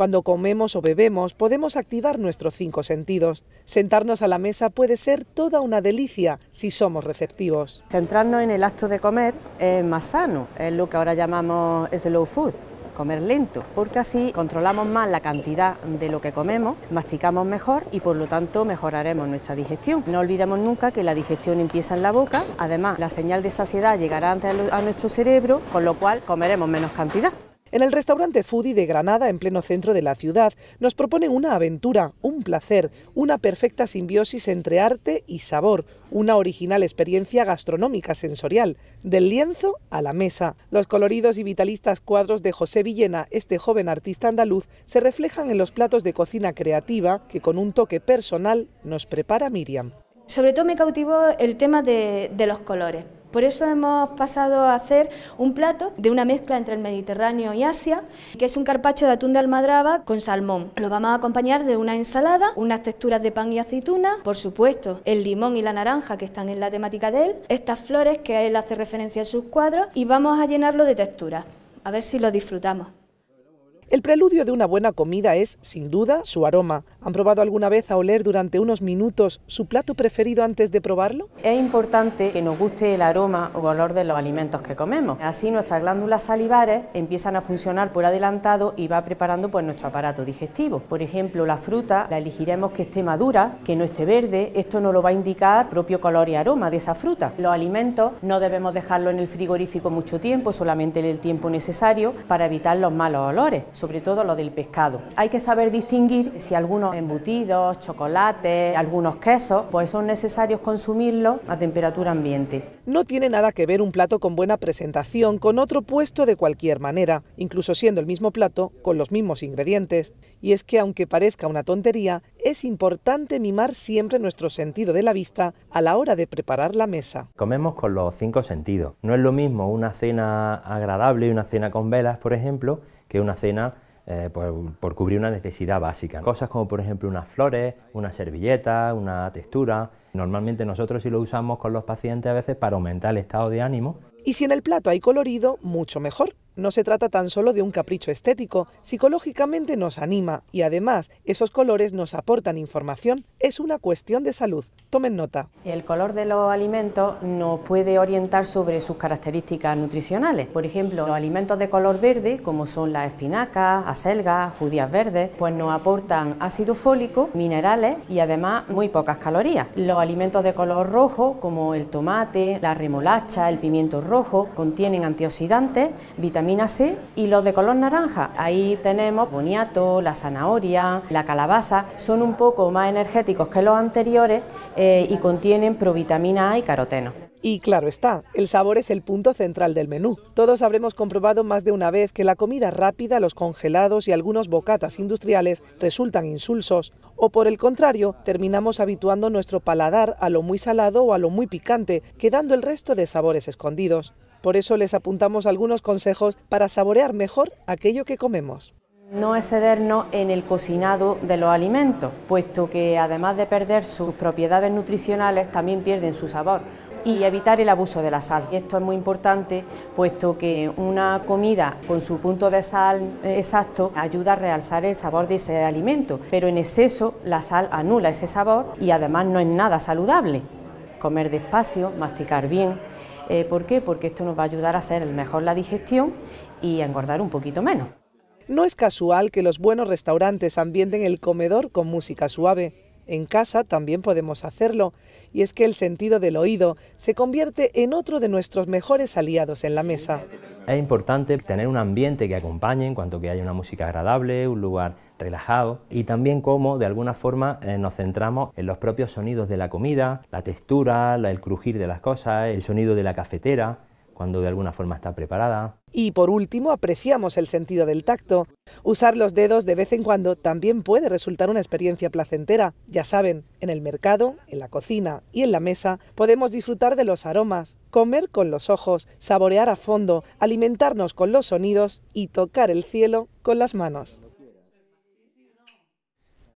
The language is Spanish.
Cuando comemos o bebemos podemos activar nuestros cinco sentidos. Sentarnos a la mesa puede ser toda una delicia si somos receptivos. Centrarnos en el acto de comer es más sano, es lo que ahora llamamos slow food comer lento, porque así controlamos más la cantidad de lo que comemos, masticamos mejor y por lo tanto mejoraremos nuestra digestión. No olvidemos nunca que la digestión empieza en la boca, además la señal de saciedad llegará antes a nuestro cerebro, con lo cual comeremos menos cantidad. En el restaurante Foodie de Granada, en pleno centro de la ciudad, nos propone una aventura, un placer, una perfecta simbiosis entre arte y sabor, una original experiencia gastronómica sensorial, del lienzo a la mesa. Los coloridos y vitalistas cuadros de José Villena, este joven artista andaluz, se reflejan en los platos de cocina creativa que con un toque personal nos prepara Miriam. Sobre todo me cautivó el tema de los colores por eso hemos pasado a hacer un plato de una mezcla entre el Mediterráneo y Asia, que es un carpacho de atún de almadraba con salmón. Lo vamos a acompañar de una ensalada, unas texturas de pan y aceituna, por supuesto, el limón y la naranja que están en la temática de él, estas flores que él hace referencia en sus cuadros y vamos a llenarlo de texturas. A ver si lo disfrutamos. El preludio de una buena comida es, sin duda, su aroma. ¿Han probado alguna vez a oler durante unos minutos su plato preferido antes de probarlo? Es importante que nos guste el aroma o olor de los alimentos que comemos. Así nuestras glándulas salivares empiezan a funcionar por adelantado y va preparando pues, nuestro aparato digestivo. Por ejemplo, la fruta la elegiremos que esté madura, que no esté verde. Esto no lo va a indicar propio color y aroma de esa fruta. Los alimentos no debemos dejarlo en el frigorífico mucho tiempo, solamente en el tiempo necesario para evitar los malos olores sobre todo lo del pescado. Hay que saber distinguir si algunos embutidos, chocolates, algunos quesos, pues son necesarios consumirlos a temperatura ambiente. No tiene nada que ver un plato con buena presentación con otro puesto de cualquier manera, incluso siendo el mismo plato con los mismos ingredientes. Y es que aunque parezca una tontería, es importante mimar siempre nuestro sentido de la vista a la hora de preparar la mesa. Comemos con los cinco sentidos. No es lo mismo una cena agradable y una cena con velas, por ejemplo, que una cena eh, por, pues, por, cubrir una necesidad básica. Cosas como por ejemplo unas flores, una servilleta, una textura. Normalmente nosotros sí lo usamos con los pacientes a veces para aumentar el estado de ánimo. Y si en el plato hay colorido, mucho mejor. No se trata tan solo de un capricho estético, psicológicamente nos anima y además esos colores nos aportan información, es una cuestión de salud. Tomen nota. El color de los alimentos nos puede orientar sobre sus características nutricionales. Por ejemplo, los alimentos de color verde, como son las espinacas, acelgas, judías verdes, pues nos aportan ácido fólico, minerales y además muy pocas calorías. Los alimentos de color rojo, como el tomate, la remolacha, el pimiento rojo, contienen antioxidantes, vitaminas y los de color naranja. Ahí tenemos boniato, la zanahoria, la calabaza, son un poco más energéticos que los anteriores eh, y contienen provitamina A y caroteno. Y claro está, el sabor es el punto central del menú. Todos habremos comprobado más de una vez que la comida rápida, los congelados y algunos bocatas industriales resultan insulsos, o por el contrario, terminamos habituando nuestro paladar a lo muy salado o a lo muy picante, quedando el resto de sabores escondidos. Por eso les apuntamos algunos consejos para saborear mejor aquello que comemos. No excedernos en el cocinado de los alimentos, puesto que además de perder sus propiedades nutricionales, también pierden su sabor y evitar el abuso de la sal. Esto es muy importante, puesto que una comida con su punto de sal eh, exacto ayuda a realzar el sabor de ese alimento, pero en exceso la sal anula ese sabor y además no es nada saludable. Comer despacio, masticar bien eh, ¿Por qué? Porque esto nos va a ayudar a hacer mejor la digestión y a engordar un poquito menos. No es casual que los buenos restaurantes ambienten el comedor con música suave. En casa también podemos hacerlo, y es que el sentido del oído se convierte en otro de nuestros mejores aliados en la mesa. Es importante tener un ambiente que acompañe, en cuanto que haya una música agradable, un lugar relajado, y también como de alguna forma eh, nos centramos en los propios sonidos de la comida, la textura, el crujir de las cosas, el sonido de la cafetera, cuando de alguna forma está preparada. Y por último, apreciamos el sentido del tacto. Usar los dedos de vez en cuando también puede resultar una experiencia placentera. Ya saben, en el mercado, en la cocina y en la mesa podemos disfrutar de los aromas, comer con los ojos, saborear a fondo, alimentarnos con los sonidos y tocar el cielo con las manos.